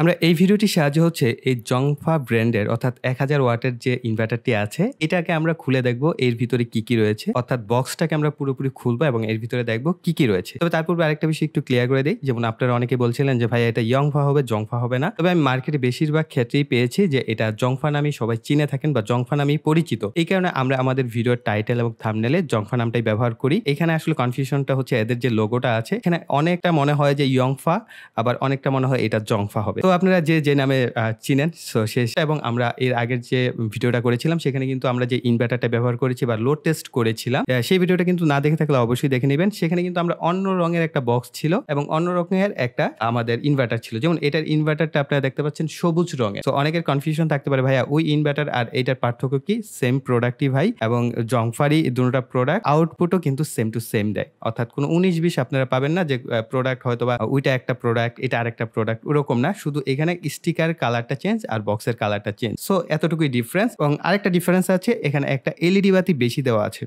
আমরা এই ভিডিওটি সাহায্য হচ্ছে এই জংফা ব্র্যান্ডের অর্থাৎ এক হাজার ওয়াটের যে ইনভার্টারটি আছে এটাকে আমরা খুলে দেখব এর ভিতরে কি কি রয়েছে অর্থাৎ বক্সটাকে আমরা পুরোপুরি খুলবো এবং এর ভিতরে দেখবো কি কি রয়েছে তবে তার পূর্বে আরেকটা বিষয় একটু ক্লিয়ার করে দিই যেমন আপনারা অনেকে বলছিলেন যে ভাই এটা ইয়ংফা হবে জংফা হবে না তবে আমি মার্কেটে বেশিরভাগ ক্ষেত্রেই পেয়েছি যে এটা জংফা নামই সবাই চিনে থাকেন বা জংফা নামেই পরিচিত এই কারণে আমরা আমাদের ভিডিওর টাইটেল এবং থামনেলে জংফা নামটাই ব্যবহার করি এখানে আসলে কনফিউশনটা হচ্ছে এদের যে লোগোটা আছে এখানে অনেকটা মনে হয় যে ইয়ংফা আবার অনেকটা মনে হয় এটা জংফা হবে আপনারা যে যে নামে চিনেন সো শেষ এবং আমরা এর আগের যে ভিডিওটা করেছিলাম সেখানে কিন্তু আমরা যে ইনভার্টারটা ব্যবহার করেছি বা লোড টেস্ট করেছিলাম সেই ভিডিওটা কিন্তু না দেখে থাকলে অবশ্যই দেখে নেবেন সেখানে কিন্তু আমরা অন্য রঙের একটা বক্স ছিল এবং অন্য রকমের একটা আমাদের ইনভার্টার ছিল যেমন এটার ইনভার্টারটা আপনারা দেখতে পাচ্ছেন সবুজ রঙের তো অনেকের কনফিউশন থাকতে পারে ভাইয়া ওই ইনভার্টার আর এটার পার্থক্য কি সেম প্রোডাক্টই ভাই এবং জংফারি দুটো প্রোডাক্ট আউটপুটও কিন্তু সেম টু সেম দেয় অর্থাৎ কোনো উনিশ বিশ আপনারা পাবেন না যে প্রোডাক্ট হয়তো বা ওইটা একটা প্রোডাক্ট এটা আরেকটা প্রোডাক্ট ওরকম না শুধু শুধু এখানে স্টিকার কালারটা চেঞ্জ আর বক্সের কালারটা চেঞ্জ সো এতটুকুই ডিফারেন্স এবং আরেকটা ডিফারেন্স আছে এখানে একটা এলইডি e বাতি বেশি দেওয়া আছে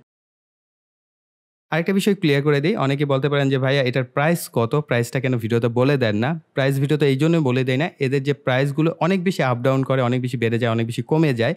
আরেকটা বিষয় ক্লিয়ার করে দিই অনেকে বলতে পারেন যে ভাইয়া এটার প্রাইস কত প্রাইসটা কেন ভিডিওতে বলে দেন না প্রাইস ভিডিওতে এই জন্য বলে দেয় না এদের যে প্রাইসগুলো অনেক বেশি আপ ডাউন করে অনেক বেশি বেড়ে যায় অনেক বেশি কমে যায়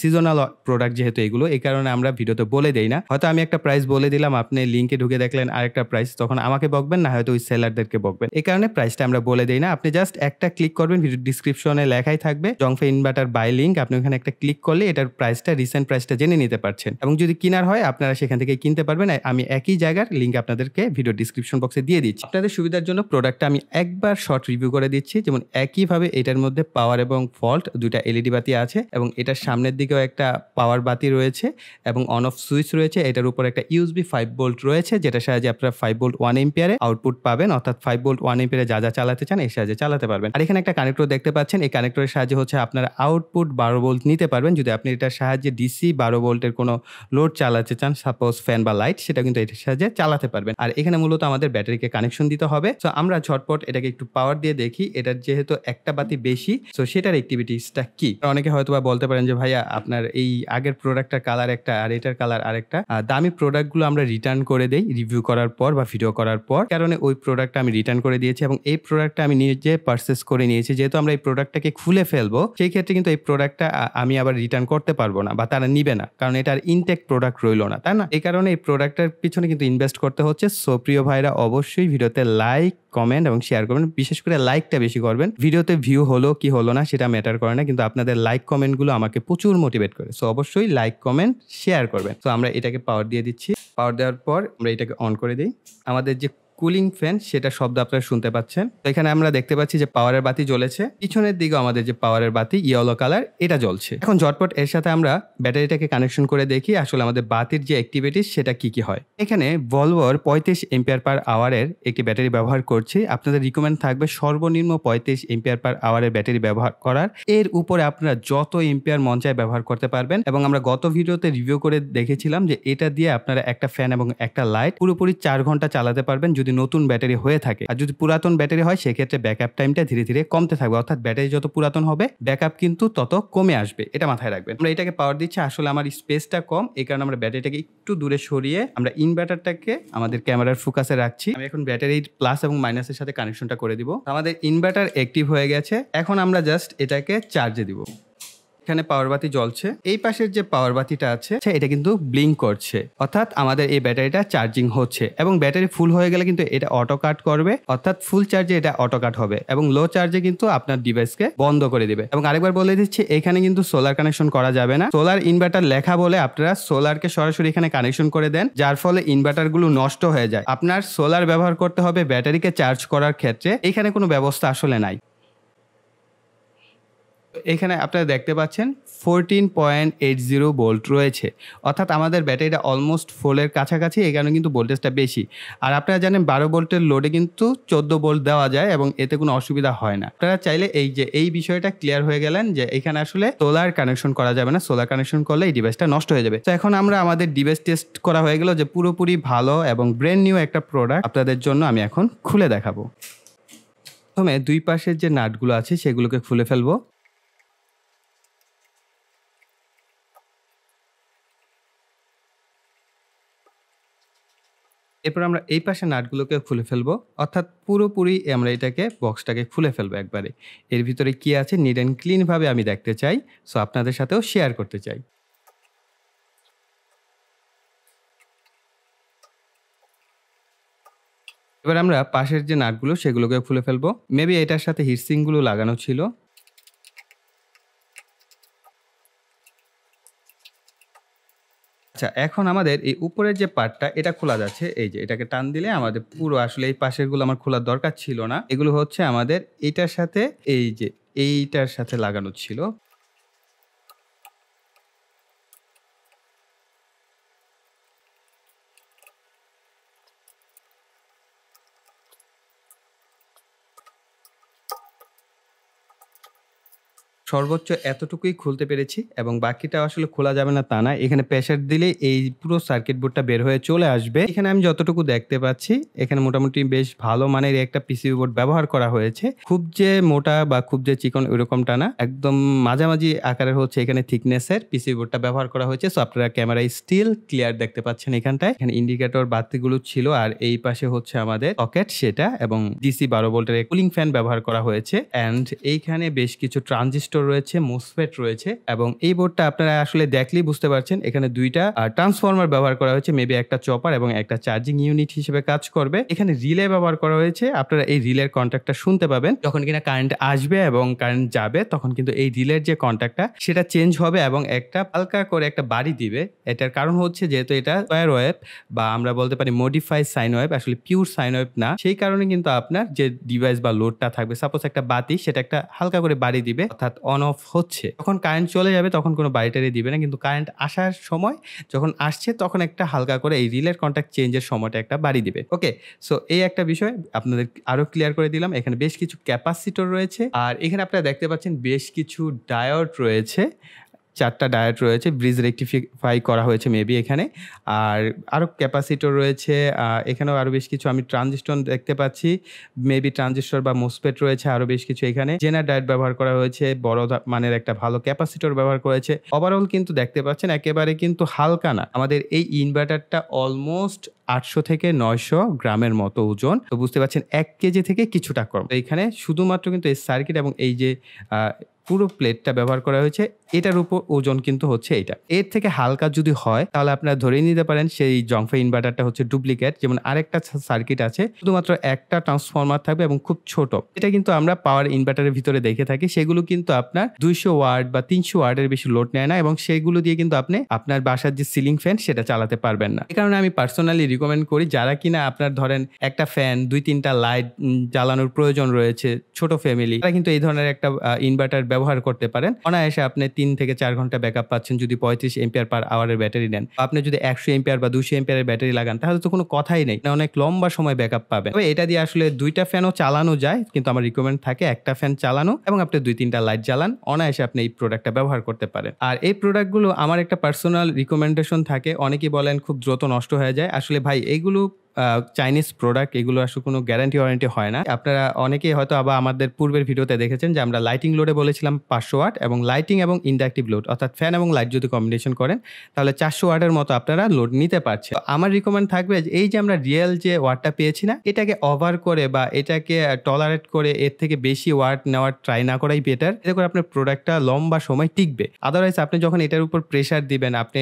সিজনাল প্রোডাক্ট যেহেতু এগুলো এই কারণে আমরা ভিডিওতে বলে দেই না হয়তো আমি একটা প্রাইস বলে দিলাম আপনি লিঙ্কে ঢুকে দেখলেন আরেকটা প্রাইস তখন আমাকে বকবেন না হয়তো ওই সেলারদেরকে বকবেন এই কারণে প্রাইসটা আমরা বলে দেই না আপনি জাস্ট একটা ক্লিক করবেন ভিডিও ডিসক্রিপশনে লেখাই থাকবে জংফে ইনভার্টার বাই লিঙ্ক আপনি ওখানে একটা ক্লিক করলে এটার প্রাইসটা রিসেন্ট প্রাইসটা জেনে নিতে পারছেন এবং যদি কিনার হয় আপনারা সেখান থেকে কিনতে পারবেন আমি একই জায়গার লিঙ্ক আপনাদেরকে ভিডিও ডিসক্রিপশন বক্সে দিয়ে দিচ্ছি আপনাদের সুবিধার জন্য প্রোডাক্টটা আমি একবার শর্ট রিভিউ করে দিচ্ছি যেমন একইভাবে এটার মধ্যে পাওয়ার এবং ফল্ট দুটা এলইডি বাতি আছে এবং এটার সামনের দিকেও একটা পাওয়ার বাতি রয়েছে এবং অন অফ সুইচ রয়েছে এটার উপর একটা ইউএসবি ফাইভ বোল্ট রয়েছে যেটা সাহায্যে আপনারা ফাইভ বোল্ট ওয়ান এম্পিয়ারে আউটপুট পাবেন অর্থাৎ ফাইভ বোল্ট ওয়ান এমপিয়ারে যা যা চালাতে চান এই সাহায্যে চালাতে পারবেন আর এখানে একটা কানেক্টর দেখতে পাচ্ছেন এই কানেক্টরের সাহায্যে হচ্ছে আপনারা আউটপুট বারো বোল্ট নিতে পারবেন যদি আপনি এটার সাহায্যে ডিসি বারো বোল্টের কোনো লোড চালাতে চান সাপোজ ফ্যান বা লাইট সেটা কিন্তু কিন্তু সাহায্যে চালাতে পারবেন আর এখানে মূলত আমাদের ব্যাটারিকে কানেকশন দিতে হবে সো আমরা ঝটপট এটাকে একটু পাওয়ার দিয়ে দেখি এটার যেহেতু একটা বাতি বেশি সো সেটার অ্যাক্টিভিটিসটা কি অনেকে হয়তো বা বলতে পারেন যে ভাইয়া আপনার এই আগের প্রোডাক্টটার কালার একটা আর এটার কালার আরেকটা দামি প্রোডাক্টগুলো আমরা রিটার্ন করে দেই রিভিউ করার পর বা ভিডিও করার পর কারণে ওই প্রোডাক্টটা আমি রিটার্ন করে দিয়েছি এবং এই প্রোডাক্টটা আমি নিজে পারচেস করে নিয়েছি যেহেতু আমরা এই প্রোডাক্টটাকে খুলে ফেলবো সেই ক্ষেত্রে কিন্তু এই প্রোডাক্টটা আমি আবার রিটার্ন করতে পারবো না বা তারা নিবে না কারণ এটার ইনটেক প্রোডাক্ট রইলো না তাই না এই কারণে এই প্রোডাক্টের পিছনে কিন্তু ইনভেস্ট করতে হচ্ছে সো প্রিয় ভাইরা অবশ্যই ভিডিওতে লাইক কমেন্ট এবং শেয়ার করবেন বিশেষ করে লাইকটা বেশি করবেন ভিডিওতে ভিউ হলো কি হলো না সেটা ম্যাটার করে না কিন্তু আপনাদের লাইক কমেন্টগুলো আমাকে প্রচুর মোটিভেট করে সো অবশ্যই লাইক কমেন্ট শেয়ার করবেন তো আমরা এটাকে পাওয়ার দিয়ে দিচ্ছি পাওয়ার দেওয়ার পর আমরা এটাকে অন করে দিই আমাদের যে কুলিং ফ্যান সেটা শব্দ আপনারা শুনতে পাচ্ছেন তো এখানে আমরা দেখতে পাচ্ছি যে পাওয়ারের বাতি জ্বলেছে পিছনের দিকে আমাদের যে পাওয়ারের বাতি ইয়েলো কালার এটা জ্বলছে এখন জটপট এর সাথে আমরা ব্যাটারিটাকে কানেকশন করে দেখি আসলে আমাদের বাতির যে অ্যাক্টিভিটি সেটা কি কি হয় এখানে ভলভোর পঁয়ত্রিশ এম্পিয়ার পার আওয়ারের একটি ব্যাটারি ব্যবহার করছি আপনাদের রিকমেন্ড থাকবে সর্বনিম্ন পঁয়ত্রিশ এম্পিয়ার পার আওয়ারের ব্যাটারি ব্যবহার করার এর উপরে আপনারা যত এম্পিয়ার মন চায় ব্যবহার করতে পারবেন এবং আমরা গত ভিডিওতে রিভিউ করে দেখেছিলাম যে এটা দিয়ে আপনারা একটা ফ্যান এবং একটা লাইট পুরোপুরি চার ঘন্টা চালাতে পারবেন যদি নতুন ব্যাটারি হয়ে থাকে আর যদি পুরাতন ব্যাটারি হয় সেক্ষেত্রে ব্যাকআপ টাইমটা ধীরে ধীরে কমতে থাকবে অর্থাৎ ব্যাটারি যত পুরাতন হবে ব্যাকআপ কিন্তু তত কমে আসবে এটা মাথায় রাখবেন আমরা এটাকে পাওয়ার দিচ্ছি আসলে আমার স্পেসটা কম এই কারণে আমরা ব্যাটারিটাকে একটু দূরে সরিয়ে আমরা ইনভার্টারটাকে আমাদের ক্যামেরার ফোকাসে রাখছি আমি এখন ব্যাটারির প্লাস এবং মাইনাসের সাথে কানেকশনটা করে দিব আমাদের ইনভার্টার অ্যাক্টিভ হয়ে গেছে এখন আমরা জাস্ট এটাকে চার্জে দিব এখানে পাওয়ার বাতি জ্বলছে এই পাশের যে পাওয়ার বাতিটা আছে এটা কিন্তু ব্লিঙ্ক করছে অর্থাৎ আমাদের এই ব্যাটারিটা চার্জিং হচ্ছে এবং ব্যাটারি ফুল হয়ে গেলে কিন্তু এটা অটো কাট করবে অর্থাৎ ফুল চার্জে এটা অটো কাট হবে এবং লো চার্জে কিন্তু আপনার ডিভাইসকে বন্ধ করে দিবে এবং আরেকবার বলে দিচ্ছি এখানে কিন্তু সোলার কানেকশন করা যাবে না সোলার ইনভার্টার লেখা বলে আপনারা সোলারকে সরাসরি এখানে কানেকশন করে দেন যার ফলে ইনভার্টারগুলো নষ্ট হয়ে যায় আপনার সোলার ব্যবহার করতে হবে ব্যাটারিকে চার্জ করার ক্ষেত্রে এখানে কোনো ব্যবস্থা আসলে নাই এখানে আপনারা দেখতে পাচ্ছেন fourteen point eight zero volt রয়েছে অর্থাৎ আমাদের ব্যাটারিটা অলমোস্ট ফোলের কাছাকাছি এই কারণে কিন্তু ভোল্টেজটা বেশি আর আপনারা জানেন বারো বোল্টের লোডে কিন্তু চোদ্দ বোল্ট দেওয়া যায় এবং এতে কোনো অসুবিধা হয় না আপনারা চাইলে এই যে এই বিষয়টা ক্লিয়ার হয়ে গেলেন যে এখানে আসলে সোলার কানেকশন করা যাবে না সোলার কানেকশন করলে এই ডিভাইসটা নষ্ট হয়ে যাবে তো এখন আমরা আমাদের ডিভাইস টেস্ট করা হয়ে গেল যে পুরোপুরি ভালো এবং ব্র্যান্ড নিউ একটা প্রোডাক্ট আপনাদের জন্য আমি এখন খুলে দেখাবো প্রথমে দুই পাশের যে নাটগুলো আছে সেগুলোকে খুলে ফেলবো এরপর আমরা এই পাশে নাটগুলোকে খুলে ফেলবো অর্থাৎ পুরোপুরি আমরা এটাকে বক্সটাকে খুলে ফেলবো একবারে এর ভিতরে কি আছে নিট অ্যান্ড ক্লিনভাবে আমি দেখতে চাই সো আপনাদের সাথেও শেয়ার করতে চাই এবার আমরা পাশের যে নাটগুলো সেগুলোকে খুলে ফেলবো মেবি এটার সাথে হিটসিংগুলো লাগানো ছিল আচ্ছা এখন আমাদের এই উপরের যে পার্টটা এটা খোলা যাচ্ছে এই যে এটাকে টান দিলে আমাদের পুরো আসলে এই পাশেরগুলো আমার খোলার দরকার ছিল না এগুলো হচ্ছে আমাদের এটার সাথে এই যে এইটার সাথে লাগানো ছিল সর্বোচ্চ এতটুকুই খুলতে পেরেছি এবং বাকিটা আসলে খোলা যাবে না তা না এখানে প্রেশার দিলে এই পুরো সার্কিট বোর্ডটা বের হয়ে চলে আসবে এখানে আমি যতটুকু দেখতে পাচ্ছি এখানে মোটামুটি বেশ ভালো মানের একটা পিসিবি বোর্ড ব্যবহার করা হয়েছে খুব যে মোটা বা খুব যে চিকন ওইরকমটা না একদম মাঝামাঝি আকারের হচ্ছে এখানে থিকনেসের পিসিবি বোর্ডটা ব্যবহার করা হয়েছে সো আপনারা ক্যামেরা স্টিল ক্লিয়ার দেখতে পাচ্ছেন এখানটায় এখানে ইন্ডিকেটর বাতিগুলো ছিল আর এই পাশে হচ্ছে আমাদের পকেট সেটা এবং ডিসি বারো ভোল্টের কুলিং ফ্যান ব্যবহার করা হয়েছে অ্যান্ড এইখানে বেশ কিছু ট্রানজিস্টর রয়েছে মোসফেট রয়েছে এবং এই বোর্ডটা আপনারা আসলে দেখলেই বুঝতে পারছেন এখানে দুইটা ট্রান্সফর্মার ব্যবহার করা হয়েছে মেবি একটা চপার এবং একটা চার্জিং ইউনিট হিসেবে কাজ করবে এখানে রিলে ব্যবহার করা হয়েছে আপনারা এই রিলের কন্ট্যাক্টটা শুনতে পাবেন যখন কিনা কারেন্ট আসবে এবং কারেন্ট যাবে তখন কিন্তু এই রিলের যে কন্ট্যাক্টটা সেটা চেঞ্জ হবে এবং একটা হালকা করে একটা বাড়ি দিবে এটার কারণ হচ্ছে যেহেতু এটা স্কোয়ার ওয়েব বা আমরা বলতে পারি মডিফাইড সাইন ওয়েব আসলে পিওর সাইন ওয়েব না সেই কারণে কিন্তু আপনার যে ডিভাইস বা লোডটা থাকবে সাপোজ একটা বাতি সেটা একটা হালকা করে বাড়ি দিবে অর্থাৎ অন অফ হচ্ছে যখন কারেন্ট চলে যাবে তখন কোনো বাড়িটারি দিবে না কিন্তু কারেন্ট আসার সময় যখন আসছে তখন একটা হালকা করে এই রিলের কন্ট্যাক্ট চেঞ্জের সময়টা একটা বাড়ি দিবে ওকে সো এই একটা বিষয় আপনাদের আরও ক্লিয়ার করে দিলাম এখানে বেশ কিছু ক্যাপাসিটর রয়েছে আর এখানে আপনারা দেখতে পাচ্ছেন বেশ কিছু ডায়ট রয়েছে চারটা ডায়েট রয়েছে ব্রিজ রেকটিফাই করা হয়েছে মেবি এখানে আর আরও ক্যাপাসিটর রয়েছে এখানেও আরও বেশ কিছু আমি ট্রানজিস্টন দেখতে পাচ্ছি মেবি ট্রানজিস্টর বা মোসপেট রয়েছে আরও বেশ কিছু এখানে জেনার ডায়েট ব্যবহার করা হয়েছে বড় মানের একটা ভালো ক্যাপাসিটর ব্যবহার করেছে ওভারঅল কিন্তু দেখতে পাচ্ছেন একেবারে কিন্তু হালকা না আমাদের এই ইনভার্টারটা অলমোস্ট আটশো থেকে নয়শো গ্রামের মতো ওজন তো বুঝতে পারছেন এক কেজি থেকে কিছুটা কম এইখানে শুধুমাত্র কিন্তু এই সার্কিট এবং এই যে পুরো প্লেটটা ব্যবহার করা হয়েছে এটার উপর ওজন কিন্তু হচ্ছে এটা এর থেকে হালকা যদি হয় তাহলে আপনারা ধরে নিতে পারেন সেই জংফে ইনভার্টারটা হচ্ছে ডুপ্লিকেট যেমন আরেকটা সার্কিট আছে শুধুমাত্র একটা ট্রান্সফরমার থাকবে এবং খুব ছোট এটা কিন্তু আমরা পাওয়ার ইনভার্টারের ভিতরে দেখে থাকি সেগুলো কিন্তু আপনার দুইশো ওয়ার্ড বা তিনশো ওয়ার্ডের বেশি লোড নেয় না এবং সেগুলো দিয়ে কিন্তু আপনি আপনার বাসার যে সিলিং ফ্যান সেটা চালাতে পারবেন না এই কারণে আমি পার্সোনালি রিকমেন্ড করি যারা কিনা আপনার ধরেন একটা ফ্যান দুই তিনটা লাইট জ্বালানোর প্রয়োজন রয়েছে ছোট ফ্যামিলি তারা কিন্তু এই ধরনের একটা ইনভার্টার ব্যবহার করতে পারেন অনায়াসে আপনি তিন থেকে চার ঘন্টা ব্যাকআপ পাচ্ছেন যদি পঁয়ত্রিশ এম্পিয়ার পার আওয়ারের ব্যাটারি নেন আপনি যদি একশো এম্পিয়ার বা দুশো এম্পিয়ারের ব্যাটারি লাগান তাহলে তো কোনো কথাই নেই অনেক লম্বা সময় ব্যাকআপ পাবেন তবে এটা দিয়ে আসলে দুইটা ফ্যানও চালানো যায় কিন্তু আমার রিকমেন্ড থাকে একটা ফ্যান চালানো এবং আপনি দুই তিনটা লাইট জ্বালান অনায়াসে আপনি এই প্রোডাক্টটা ব্যবহার করতে পারেন আর এই প্রোডাক্টগুলো আমার একটা পার্সোনাল রিকমেন্ডেশন থাকে অনেকেই বলেন খুব দ্রুত নষ্ট হয়ে যায় আসলে ভাই এগুলো চাইনিজ প্রোডাক্ট এগুলো আসলে কোনো গ্যারান্টি ওয়ারেন্টি হয় না আপনারা অনেকেই হয়তো আবার আমাদের পূর্বের ভিডিওতে দেখেছেন যে আমরা লাইটিং লোডে বলেছিলাম পাঁচশো ওয়াট এবং লাইটিং এবং ইন্ডাকটিভ লোড অর্থাৎ ফ্যান এবং লাইট যদি কম্বিনেশন করেন তাহলে চারশো ওয়াটের মতো আপনারা লোড নিতে পারছেন আমার রিকমেন্ড থাকবে এই যে আমরা রিয়েল যে ওয়ার্ডটা পেয়েছি না এটাকে ওভার করে বা এটাকে টলারেট করে এর থেকে বেশি ওয়ার্ড নেওয়ার ট্রাই না করাই বেটার এতে করে আপনার প্রোডাক্টটা লম্বা সময় টিকবে আদারওয়াইজ আপনি যখন এটার উপর প্রেশার দিবেন আপনি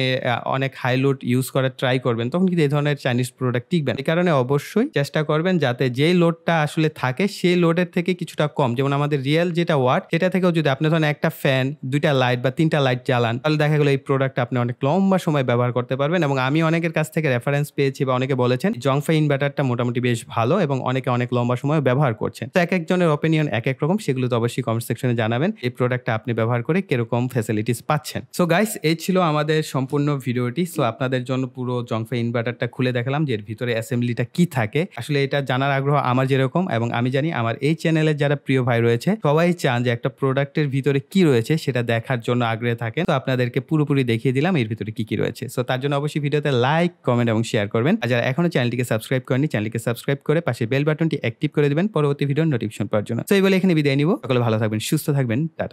অনেক হাই লোড ইউজ করার ট্রাই করবেন তখন কিন্তু এই ধরনের চাইনিজ প্রোডাক্ট টিকবেন এই কারণে অবশ্যই চেষ্টা করবেন যাতে যেই লোডটা আসলে থাকে সেই লোডের থেকে কিছুটা কম যেমন আমাদের রিয়েল যেটা ওয়াট সেটা থেকেও যদি আপনি ধরেন একটা ফ্যান দুইটা লাইট বা তিনটা লাইট জ্বালান তাহলে দেখা গেলো এই প্রোডাক্ট আপনি অনেক লম্বা সময় ব্যবহার করতে পারবেন এবং আমি অনেকের কাছ থেকে রেফারেন্স পেয়েছি বা অনেকে বলেছেন জংফা ইনভার্টারটা মোটামুটি বেশ ভালো এবং অনেকে অনেক লম্বা সময় ব্যবহার করছেন তো এক একজনের অপিনিয়ন এক এক রকম সেগুলো তো অবশ্যই কমেন্ট সেকশনে জানাবেন এই প্রোডাক্টটা আপনি ব্যবহার করে কিরকম ফ্যাসিলিটিস পাচ্ছেন সো গাইস এই ছিল আমাদের সম্পূর্ণ ভিডিওটি সো আপনাদের জন্য পুরো জংফা ইনভার্টারটা খুলে দেখালাম যে এর ভিতরে এস অ্যাসেম্বলিটা কি থাকে আসলে এটা জানার আগ্রহ আমার যেরকম এবং আমি জানি আমার এই চ্যানেলের যারা প্রিয় ভাই রয়েছে সবাই চান যে একটা প্রোডাক্টের ভিতরে কি রয়েছে সেটা দেখার জন্য আগ্রহে থাকে তো আপনাদেরকে পুরোপুরি দেখিয়ে দিলাম এর ভিতরে কি কি রয়েছে সো তার জন্য অবশ্যই ভিডিওতে লাইক কমেন্ট এবং শেয়ার করবেন আর যারা এখনো চ্যানেলটিকে সাবস্ক্রাইব করেনি চ্যানেলটিকে সাবস্ক্রাইব করে পাশে বেল বাটনটি অ্যাক্টিভ করে দেবেন পরবর্তী ভিডিওর নোটিফিকেশন পাওয়ার জন্য তো এই বলে এখানে বিদায় নিব সকলে ভালো থাকবেন সুস্থ থাকবেন টাটা